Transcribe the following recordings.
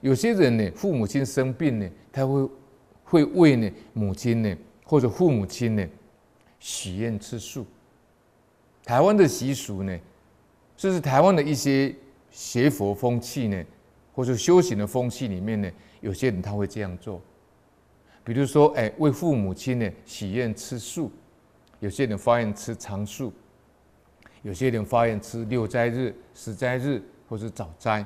有些人呢，父母亲生病呢，他会会为呢母亲呢或者父母亲呢许愿吃素。台湾的习俗呢，甚至台湾的一些学佛风气呢，或者修行的风气里面呢，有些人他会这样做。比如说，哎，为父母亲呢许愿吃素，有些人发愿吃长素，有些人发愿吃六斋日、十斋日或者早斋。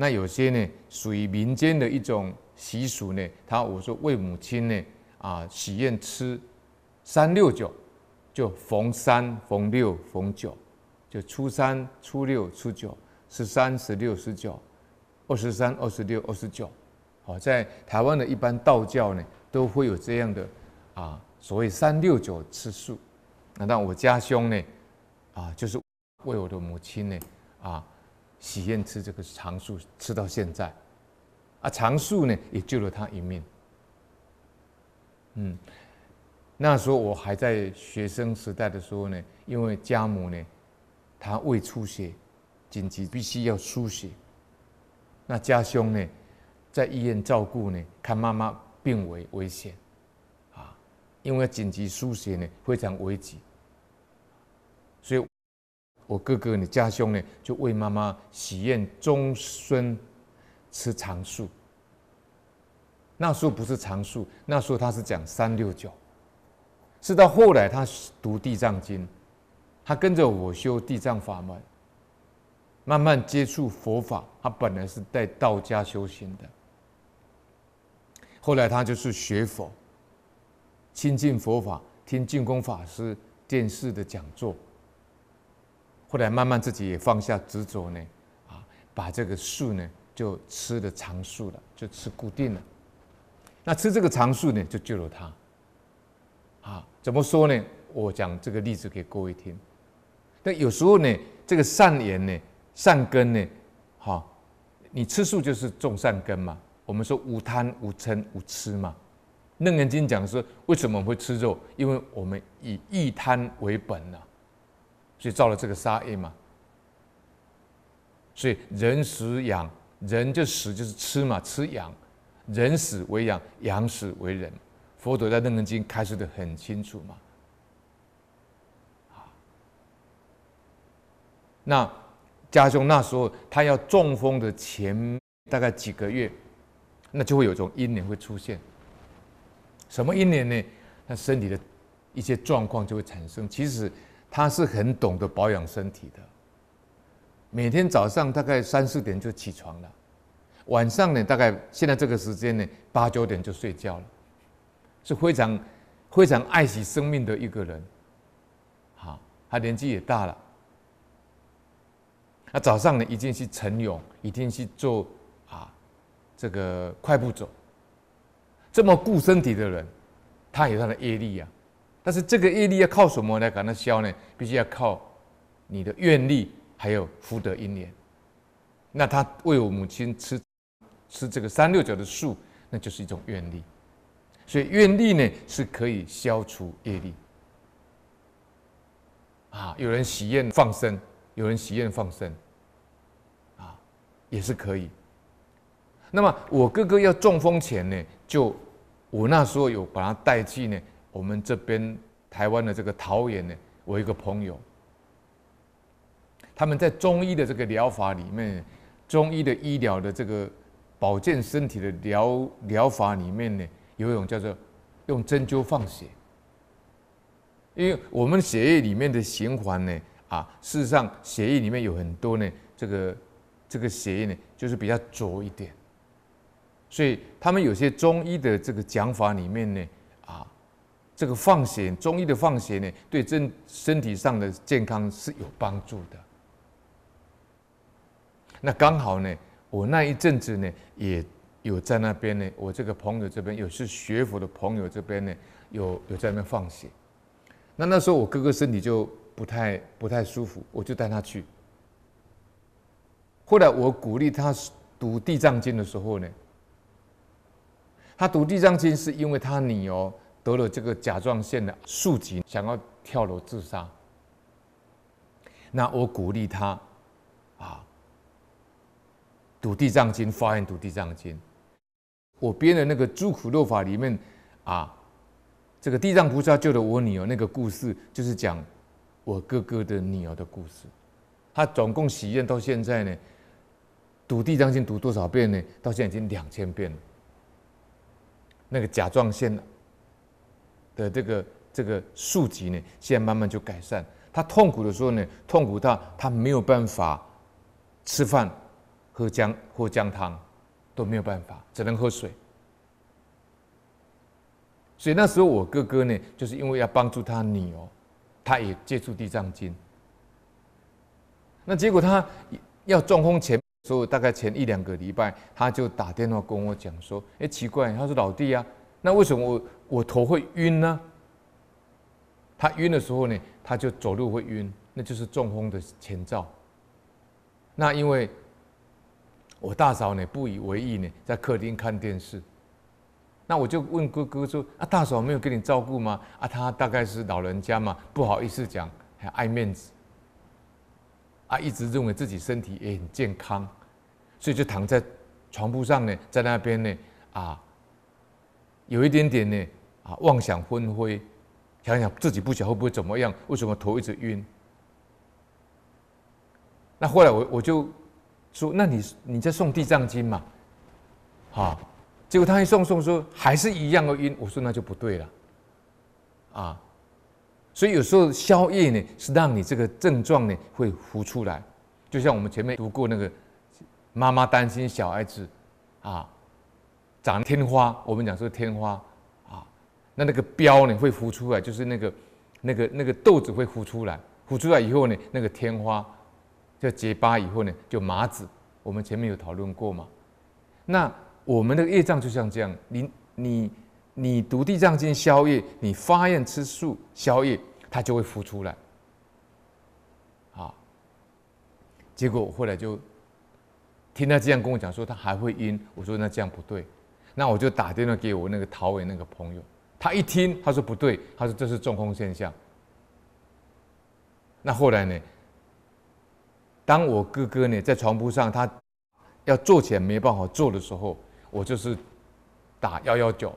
那有些呢，属于民间的一种习俗呢。他我说为母亲呢，啊，喜宴吃三六九，就逢三、逢六、逢九，就初三、初六、初九，十三、十六、十九，二十三、二十六、二十九。好，在台湾的一般道教呢，都会有这样的啊，所谓三六九吃素。那我家兄呢，啊，就是为我的母亲呢，啊。喜宴吃这个长素，吃到现在，啊，长素呢也救了他一命。嗯，那时候我还在学生时代的时候呢，因为家母呢，她胃出血，紧急必须要输血。那家兄呢，在医院照顾呢，看妈妈病危危险，啊，因为紧急输血呢非常危急。我哥哥，你家兄呢，就为妈妈喜宴终身吃长素。那时候不是长素，那时候他是讲三六九，是到后来他读《地藏经》，他跟着我修地藏法门，慢慢接触佛法。他本来是在道家修行的，后来他就是学佛，亲近佛法，听净空法师电视的讲座。后来慢慢自己也放下执着呢，啊，把这个树呢就吃的长树了，就吃固定了。那吃这个长树呢，就救了他。啊，怎么说呢？我讲这个例子给各位听。但有时候呢，这个善言呢，善根呢，哈，你吃素就是种善根嘛。我们说无贪无嗔无痴嘛。楞严经讲说，为什么会吃肉？因为我们以一贪为本啊。所以造了这个杀业嘛，所以人食养人，就食就是吃嘛，吃养，人死为养，养死为人。佛陀在《楞严经》开示的很清楚嘛，那家兄那时候他要中风的前大概几个月，那就会有一种因缘会出现。什么因缘呢？他身体的一些状况就会产生，其实。他是很懂得保养身体的，每天早上大概三四点就起床了，晚上呢大概现在这个时间呢八九点就睡觉了，是非常非常爱惜生命的一个人，好，他年纪也大了，那早上呢一定是晨泳，一定是做啊这个快步走，这么顾身体的人，他有他的毅力呀。但是这个业力要靠什么来把它消呢？必须要靠你的愿力，还有福德因缘。那他为我母亲吃吃这个三六九的树，那就是一种愿力。所以愿力呢是可以消除业力。啊，有人喜宴放生，有人喜宴放生，啊，也是可以。那么我哥哥要中风前呢，就我那时候有把他带去呢，我们这边。台湾的这个桃园呢，我一个朋友，他们在中医的这个疗法里面，中医的医疗的这个保健身体的疗疗法里面呢，有一种叫做用针灸放血，因为我们血液里面的循环呢，啊，事实上血液里面有很多呢，这个这个血液呢，就是比较浊一点，所以他们有些中医的这个讲法里面呢，啊。这个放血，中医的放血呢，对正身体上的健康是有帮助的。那刚好呢，我那一阵子呢，也有在那边呢，我这个朋友这边，有是学佛的朋友这边呢，有有在那放血。那那时候我哥哥身体就不太不太舒服，我就带他去。后来我鼓励他读《地藏经》的时候呢，他读《地藏经》是因为他女儿。得了这个甲状腺的竖疾，想要跳楼自杀。那我鼓励他，啊，读地藏经，发愿读地藏经。我编的那个《诸苦六法》里面，啊，这个地藏菩萨救了我女儿那个故事，就是讲我哥哥的女儿的故事。他总共许愿到现在呢，读地藏经读多少遍呢？到现在已经两千遍了。那个甲状腺的这个这个数疾呢，现在慢慢就改善。他痛苦的时候呢，痛苦到他没有办法吃饭、喝姜、喝姜汤都没有办法，只能喝水。所以那时候我哥哥呢，就是因为要帮助他女儿，他也接触《地藏经》。那结果他要中风前，所以大概前一两个礼拜，他就打电话跟我讲说：“哎，奇怪，他说老弟啊，那为什么我？”我头会晕呢，他晕的时候呢，他就走路会晕，那就是中风的前兆。那因为，我大嫂呢不以为意呢，在客厅看电视，那我就问哥哥说：“啊，大嫂没有给你照顾吗？”啊，他大概是老人家嘛，不好意思讲，还爱面子。啊，一直认为自己身体也很健康，所以就躺在床铺上呢，在那边呢，啊，有一点点呢。啊，妄想纷飞，想想自己不晓会不会怎么样？为什么头一直晕？那后来我我就说，那你你在送地藏经嘛？啊，结果他一送送说还是一样的晕。我说那就不对了，啊，所以有时候宵夜呢是让你这个症状呢会浮出来，就像我们前面读过那个妈妈担心小孩子啊长天花，我们讲说天花。那那个标呢会浮出来，就是那个、那个、那个豆子会浮出来。浮出来以后呢，那个天花叫结疤以后呢，就麻子。我们前面有讨论过嘛？那我们的业障就像这样，你、你、你读地藏经消业，你发愿吃素消业，它就会浮出来。啊，结果我后来就听他这样跟我讲说，他还会晕。我说那这样不对，那我就打电话给我那个陶伟那个朋友。他一听，他说不对，他说这是中风现象。那后来呢？当我哥哥呢在床铺上，他要坐起来没办法坐的时候，我就是打幺幺九，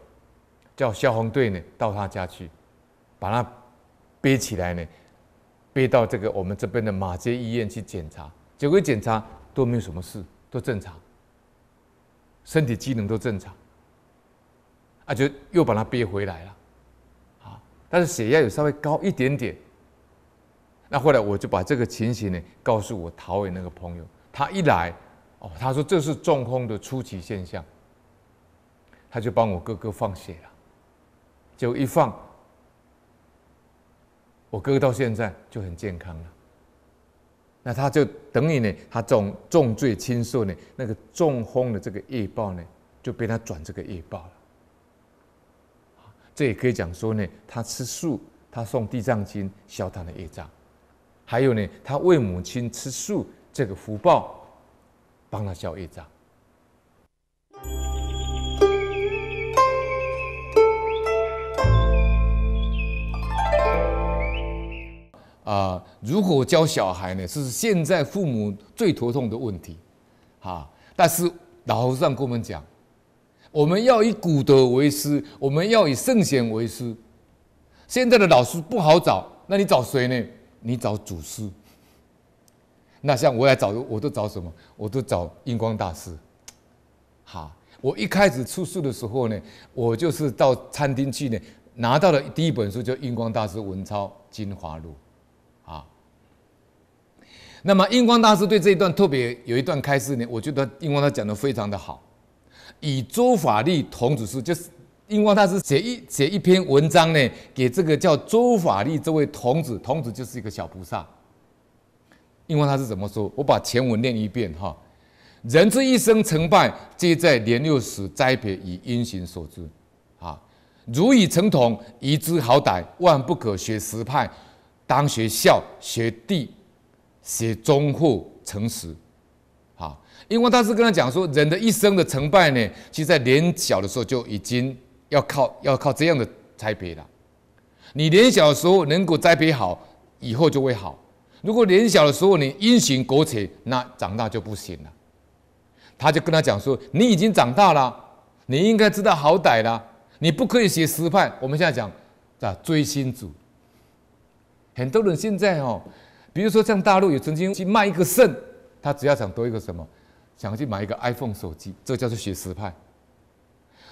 叫消防队呢到他家去，把他背起来呢，背到这个我们这边的马街医院去检查，结果检查都没有什么事，都正常，身体机能都正常。他就又把它憋回来了，啊！但是血压有稍微高一点点。那后来我就把这个情形呢，告诉我陶伟那个朋友，他一来，哦，他说这是中风的初期现象。他就帮我哥哥放血了，结果一放，我哥哥到现在就很健康了。那他就等于呢，他重重罪轻受呢，那个中风的这个业报呢，就被他转这个业报了。这也可以讲说呢，他吃素，他送地藏经》消他的业障；还有呢，他为母亲吃素这个福报，帮他消业障。啊，如何教小孩呢？是现在父母最头痛的问题啊！但是老和尚跟我们讲。我们要以古德为师，我们要以圣贤为师。现在的老师不好找，那你找谁呢？你找祖师。那像我来找，我都找什么？我都找印光大师。好，我一开始出书的时候呢，我就是到餐厅去呢，拿到了第一本书叫《印光大师文钞精华录》。啊，那么印光大师对这一段特别有一段开示呢，我觉得印光他讲的非常的好。以周法利童子书，就是，因为他是写一写一篇文章呢，给这个叫周法利这位童子，童子就是一个小菩萨。因为他是怎么说？我把前文念一遍哈。人之一生成败，皆在年六十，灾别以因行所致。啊，如以成童，宜知好歹，万不可学十派，当学孝，学弟，学忠厚诚实。因为他是跟他讲说，人的一生的成败呢，其实在年小的时候就已经要靠要靠这样的栽培了。你年小的时候能够栽培好，以后就会好；如果年小的时候你阴险苟且，那长大就不行了。他就跟他讲说，你已经长大了，你应该知道好歹了，你不可以写诗派。我们现在讲啊追星族，很多人现在哦，比如说像大陆也曾经去卖一个肾，他只要想多一个什么。想去买一个 iPhone 手机，这叫做学时派。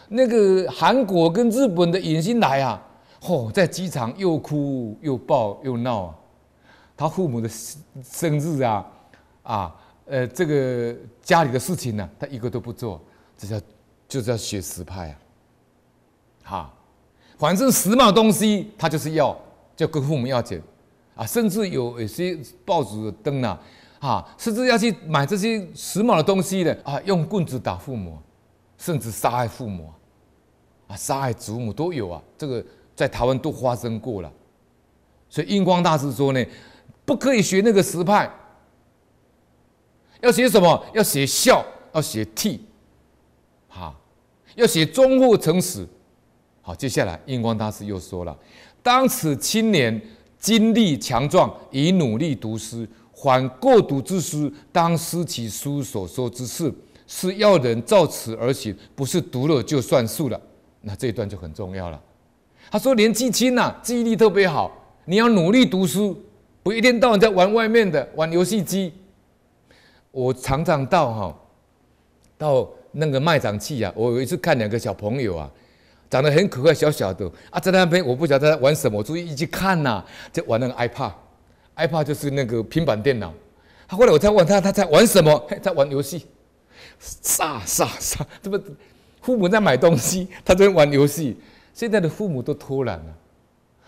那个韩国跟日本的影星来啊，吼，在机场又哭又抱又闹啊，他父母的生日啊，啊，呃，这个家里的事情呢，他一个都不做，这叫就叫要学派啊，哈，反正时髦东西他就是要，就跟父母要钱，啊，甚至有有些报纸登啊。啊，甚至要去买这些时髦的东西的啊，用棍子打父母，甚至杀害父母，啊，杀害祖母都有啊。这个在台湾都发生过了。所以印光大师说呢，不可以学那个时派，要学什么？要学孝，要学悌，哈，要学忠厚诚实。好，接下来印光大师又说了：当此青年精力强壮，已努力读诗。反过度之书，当思其书所说之事，是要人照此而行，不是读了就算数了。那这一段就很重要了。他说年纪轻呐，记忆力特别好，你要努力读书，不一天到晚在玩外面的，玩游戏机。我常常到哈，到那个卖场去啊，我有一次看两个小朋友啊，长得很可爱，小小的啊，在那边我不晓得在玩什么，我注意一去看呐，就玩那个 iPad。iPad 就是那个平板电脑，后来我在问他，他在玩什么？在玩游戏，杀杀杀！这不，父母在买东西，他在玩游戏。现在的父母都偷懒了，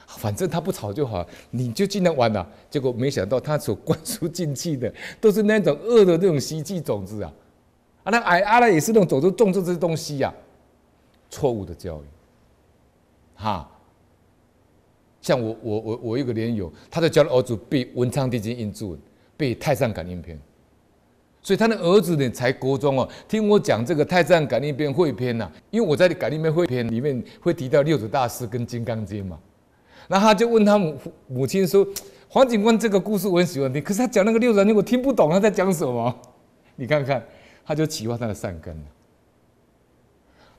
反正他不吵就好，你就尽量玩了。结果没想到他所灌输进去的都是那种恶的那种习气种子啊！啊，那矮阿拉也是那种种子种种这些东西呀，错误的教育，哈。像我我我我一个连友，他在教了儿子背《文昌帝君印注被背《太上感应篇》，所以他的儿子呢才国中哦。听我讲这个《太上感应篇》汇篇呐，因为我在《感应篇汇篇》里面会提到六祖大师跟金刚经嘛。那他就问他母母亲说：“黄警官这个故事我很喜欢听，可是他讲那个六祖经我听不懂，他在讲什么？” 你看看，他就启发他的善根了。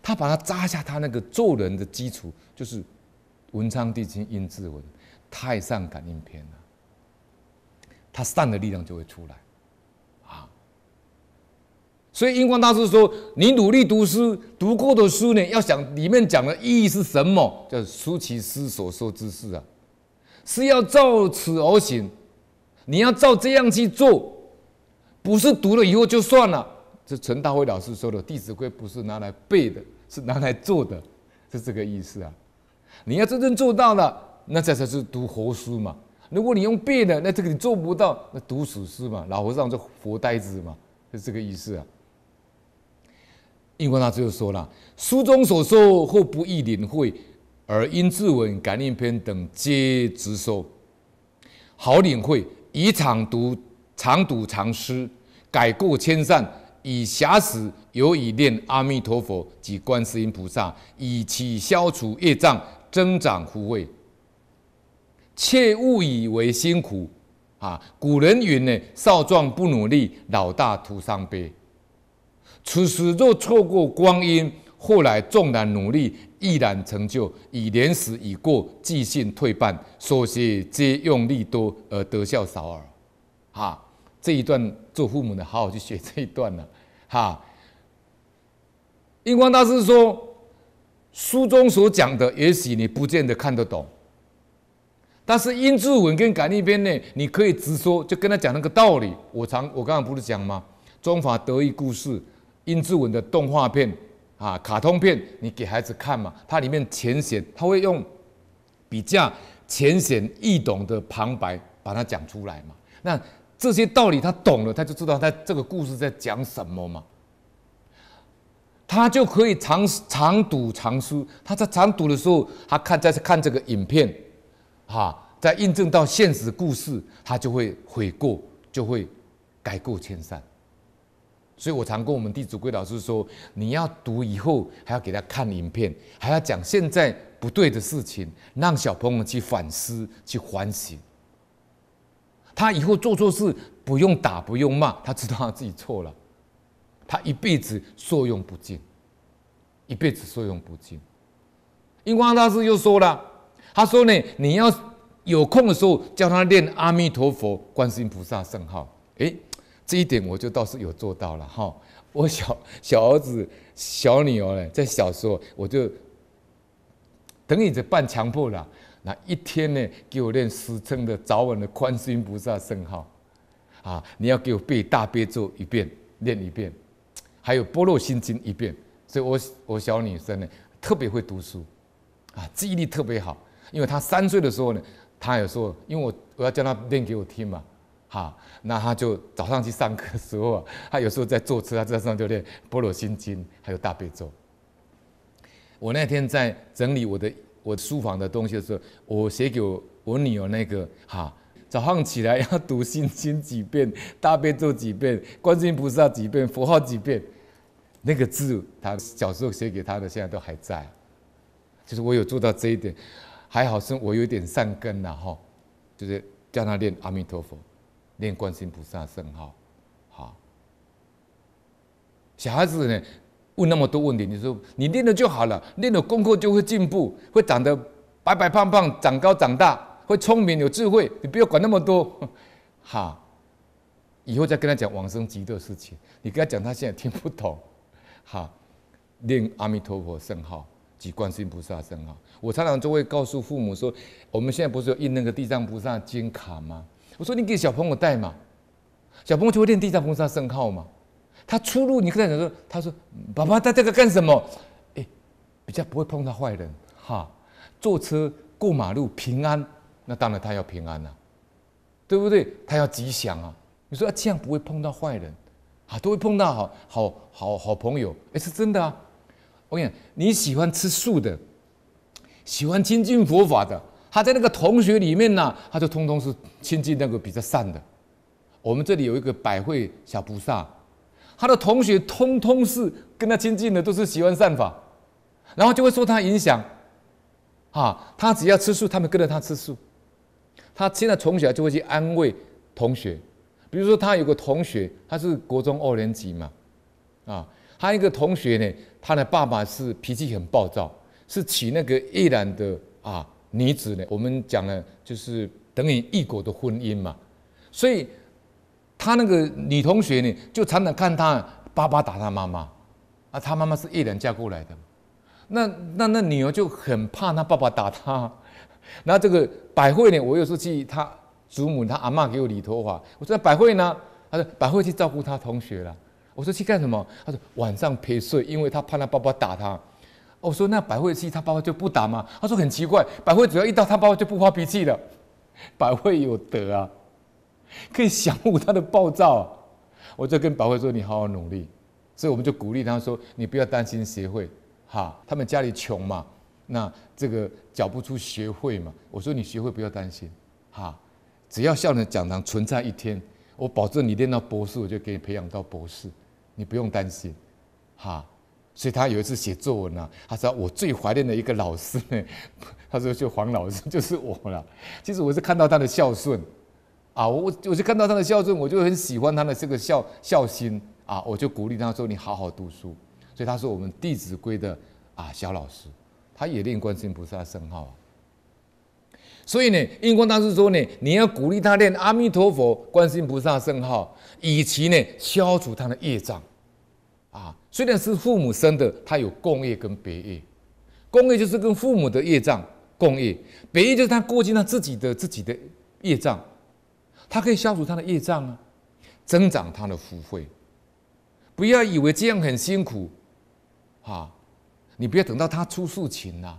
他把他扎下他那个做人的基础，就是。文昌帝君印字文、太上感应篇啊，他善的力量就会出来啊。所以印光大师说：“你努力读书，读过的书呢，要想里面讲的意义是什么？叫书其师所说之事啊，是要照此而行。你要照这样去做，不是读了以后就算了。这陈大辉老师说的《弟子规》不是拿来背的，是拿来做的，是这个意思啊。”你要真正做到了，那才才是读活书嘛。如果你用背的，那这个你做不到，那读死书嘛，老和尚就佛呆子嘛，是这个意思啊。印光大师就说了，书中所说或不易领会，而因自文感应篇等皆直说，好领会，以常读常读常思，改过迁善，以暇时尤以念阿弥陀佛及观世音菩萨，以其消除业障。增长福慧。切勿以为辛苦啊！古人云呢：“少壮不努力，老大徒伤悲。”此时若错过光阴，后来纵然努力，毅然成就已年时已过，即信退半，所学皆用力多而得效少耳。哈，这一段做父母的好好去学这一段了。哈，印光大师说。书中所讲的，也许你不见得看得懂，但是音字文跟感力篇呢，你可以直说，就跟他讲那个道理。我常我刚刚不是讲吗？中法德意故事、音字文的动画片啊，卡通片，你给孩子看嘛，它里面浅显，他会用比较浅显易懂的旁白把它讲出来嘛。那这些道理他懂了，他就知道他这个故事在讲什么嘛。他就可以常常读常书。他在常读的时候，他看在看这个影片，哈，在印证到现实故事，他就会悔过，就会改过迁善。所以我常跟我们弟子规老师说，你要读以后，还要给他看影片，还要讲现在不对的事情，让小朋友去反思，去反省。他以后做错事，不用打，不用骂，他知道他自己错了。他一辈子受用不尽，一辈子受用不尽。印光大师又说了，他说呢，你要有空的时候，叫他念阿弥陀佛、观世音菩萨圣号。诶，这一点我就倒是有做到了哈。我小小儿子、小女儿呢，在小时候，我就等你这半强迫了，那一天呢，给我练十称的早晚的观世音菩萨圣号。啊，你要给我背大悲咒一遍，练一遍。还有《般若心经》一遍，所以，我我小女生呢特别会读书，啊，记忆力特别好。因为她三岁的时候呢，她有时候因为我我要叫她念给我听嘛，哈，那她就早上去上课时候，她有时候在坐车她在上就念《般若心经》，还有《大悲咒》。我那天在整理我的我书房的东西的时候，我写给我女儿那个哈，早上起来要读心经几遍，大悲咒几遍，观世音菩萨几遍，佛号几遍。那个字，他小时候写给他的，现在都还在。就是我有做到这一点，还好是我有点善根了哈。就是叫他念阿弥陀佛，念观世音菩萨圣号，好。小孩子呢问那么多问题，你说你练了就好了，练了功课就会进步，会长得白白胖胖，长高长大，会聪明有智慧，你不要管那么多，好。以后再跟他讲往生极乐的事情，你跟他讲，他现在听不懂。哈，念阿弥陀佛圣号及观世音菩萨圣号，我常常就会告诉父母说，我们现在不是有印那个地藏菩萨金卡吗？我说你给小朋友带嘛，小朋友就会念地藏菩萨圣号嘛。他出入，你跟他讲说，他说爸爸他这个干什么？哎，比较不会碰到坏人。哈，坐车过马路平安，那当然他要平安了，对不对？他要吉祥啊！你说啊、这样不会碰到坏人。啊，都会碰到好好好好朋友，哎，是真的啊！我跟你讲，你喜欢吃素的，喜欢亲近佛法的，他在那个同学里面呢，他就通通是亲近那个比较善的。我们这里有一个百会小菩萨，他的同学通通是跟他亲近的，都是喜欢善法，然后就会受他影响。啊，他只要吃素，他们跟着他吃素。他现在从小就会去安慰同学。比如说，他有个同学，他是国中二年级嘛，啊，他一个同学呢，他的爸爸是脾气很暴躁，是娶那个越南的啊女子呢。我们讲呢，就是等于异国的婚姻嘛，所以他那个女同学呢，就常常看他爸爸打他妈妈，啊，他妈妈是越南嫁过来的，那那那女儿就很怕他爸爸打他，那这个百惠呢，我有时去他。祖母她阿妈给我理头发，我说百惠呢？她说百惠去照顾她同学了。我说去干什么？她说晚上陪睡，因为她怕她爸爸打她。我说那百惠去，她爸爸就不打吗？她说很奇怪，百惠只要一到，她爸爸就不发脾气了。百惠有德啊，可以降服他的暴躁。我就跟百惠说：“你好好努力。”所以我们就鼓励他说：“你不要担心协会，哈，他们家里穷嘛，那这个缴不出学费嘛。”我说：“你学会不要担心，哈。”只要校园讲堂存在一天，我保证你练到博士，我就给你培养到博士，你不用担心，哈。所以他有一次写作文呢，他说我最怀念的一个老师呢，他说就黄老师就是我了。其实我是看到他的孝顺，啊，我我就看到他的孝顺，我就很喜欢他的这个孝孝心啊，我就鼓励他说你好好读书。所以他说我们《弟子规》的啊小老师，他也练观世音菩萨圣号啊。所以呢，印光大师说呢，你要鼓励他念阿弥陀佛、观世菩萨圣号，以其呢消除他的业障。啊，虽然是父母生的，他有共业跟别业。共业就是跟父母的业障共业，别业就是他过去他自己的自己的业障。他可以消除他的业障啊，增长他的福慧。不要以为这样很辛苦，啊，你不要等到他出素琴呐，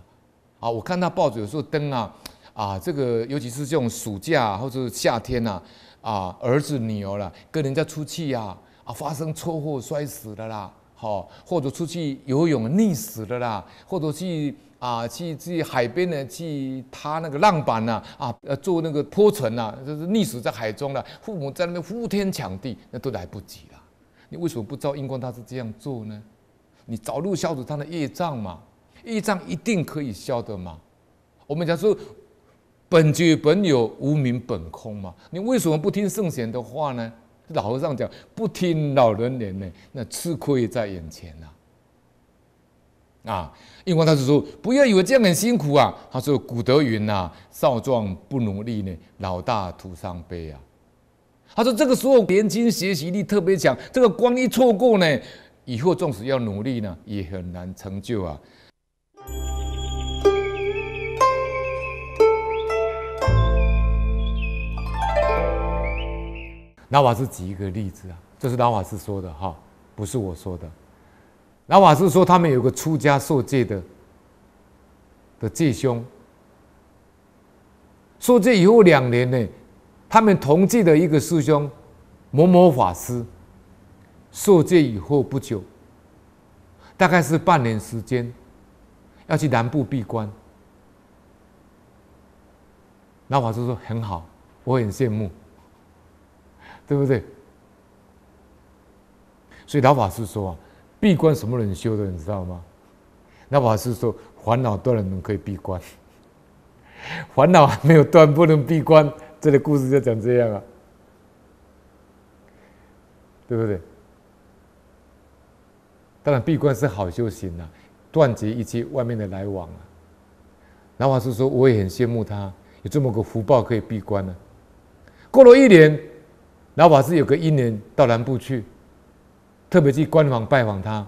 啊，我看他报纸有时候登啊。啊，这个尤其是这种暑假或者是夏天呐，啊，儿子女儿啦，跟人家出去呀，啊，发生车祸摔死了啦，好，或者出去游泳溺死的啦，或者去啊去去海边呢去踏那个浪板呐，啊，做那个坡船呐，就是溺死在海中了，父母在那边呼天抢地，那都来不及啦。你为什么不照因果他是这样做呢？你早陆消除他的业障嘛，业障一定可以消的嘛。我们讲说。本具本有无名本空嘛，你为什么不听圣贤的话呢？老和尚讲不听老人言呢，那吃亏在眼前呐。啊，因为他是说不要以为这样很辛苦啊，他说古德云呐，少壮不努力呢，老大徒伤悲啊。他说这个时候年轻学习力特别强，这个光一错过呢，以后纵使要努力呢，也很难成就啊。老法师举一个例子啊，这是老法师说的哈，不是我说的。老法师说，他们有个出家受戒的的戒兄，受戒以后两年呢，他们同济的一个师兄某某法师，受戒以后不久，大概是半年时间，要去南部闭关。老法师说很好，我很羡慕。对不对？所以老法师说：“闭关什么人修的？你知道吗？”老法师说：“烦恼断了，能可以闭关；烦恼还没有断，不能闭关。”这个故事就讲这样啊，对不对？当然，闭关是好修行啊，断绝一切外面的来往啊。老法师说：“我也很羡慕他，有这么个福报可以闭关呢。”过了一年。老法师有个一年到南部去，特别去官方拜访他，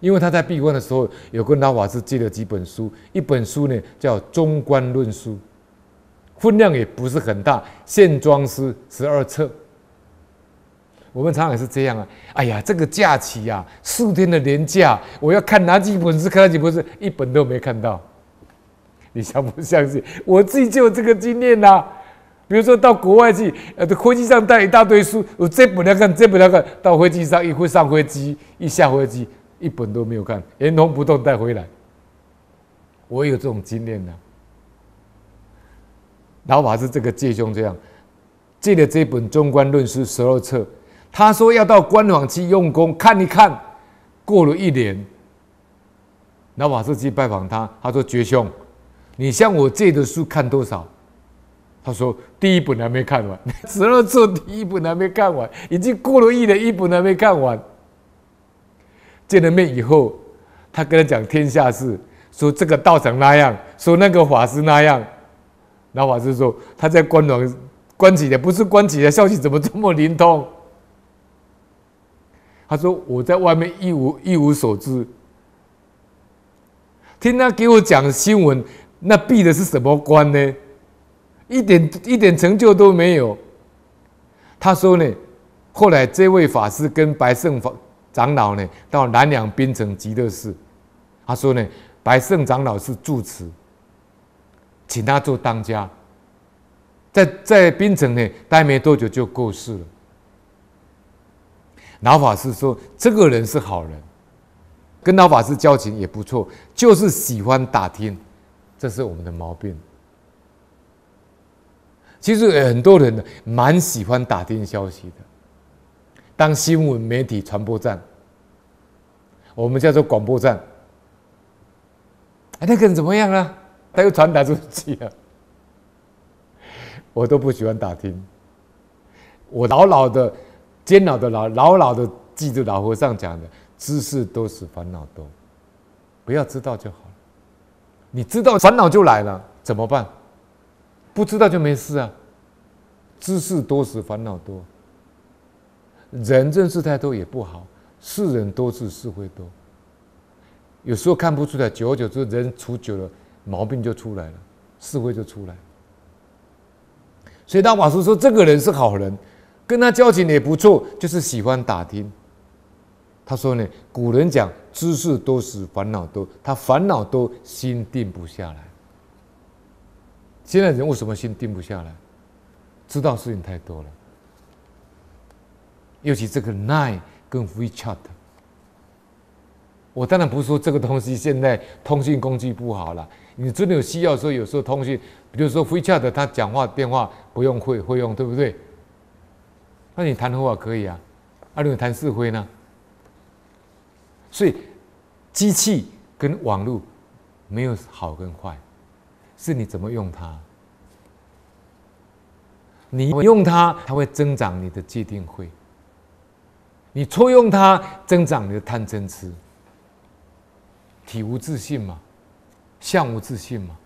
因为他在闭关的时候，有跟老法师借了几本书，一本书呢叫《中观论书》，分量也不是很大，线装师十二册。我们常常是这样啊，哎呀，这个假期呀，四天的年假，我要看哪几本？书，看哪几本？书，一本都没看到，你相不相信？我自己就有这个经验呐。比如说到国外去，呃，飞机上带一大堆书，我这本来看，这本来看，到飞机上一会上飞机，一下飞机，一本都没有看，连动不动带回来。我有这种经验呢。老法师这个借兄这样，借了这本《中观论书》十二册，他说要到官网去用功看一看。过了一年，老法师去拜访他，他说：“觉兄，你向我借的书看多少？”他说：“第一本还没看完，十二册第一本还没看完，已经过了亿的一本还没看完。”见了面以后，他跟他讲天下事，说这个道长那样，说那个法师那样。老法师说：“他在官场，关几来，不是关几来，消息怎么这么灵通？”他说：“我在外面一无一无所知，听他给我讲新闻，那闭的是什么关呢？”一点一点成就都没有。他说呢，后来这位法师跟白胜法长老呢，到南梁槟城极乐寺。他说呢，白胜长老是住持，请他做当家。在在槟城呢，待没多久就过世了。老法师说，这个人是好人，跟老法师交情也不错，就是喜欢打听，这是我们的毛病。其实很多人蛮喜欢打听消息的。当新闻媒体传播站，我们叫做广播站。哎，那个人怎么样啊？他又传达出去了。我都不喜欢打听。我牢牢的、煎熬的、牢牢牢的记住老和尚讲的：知识多是烦恼多，不要知道就好。你知道，烦恼就来了，怎么办？不知道就没事啊，知事多时烦恼多，人认识太多也不好，是人多是是非多，有时候看不出来，久而久之人处久了毛病就出来了，是会就出来。所以大法师说，这个人是好人，跟他交情也不错，就是喜欢打听。他说呢，古人讲知事多时烦恼多，他烦恼多，心定不下来。现在人为什么心定不下来？知道事情太多了，尤其这个 n i n e 跟 WeChat，我当然不是说这个东西现在通讯工具不好了，你真的有需要说有时候通讯，比如说 WeChat 他讲话电话不用会会用对不对？那你谈的话可以啊？啊，你果谈四非呢？所以机器跟网络没有好跟坏。是你怎么用它？你用它，它会增长你的戒定会；你错用它，增长你的贪嗔痴。体无自信嘛，相无自信嘛。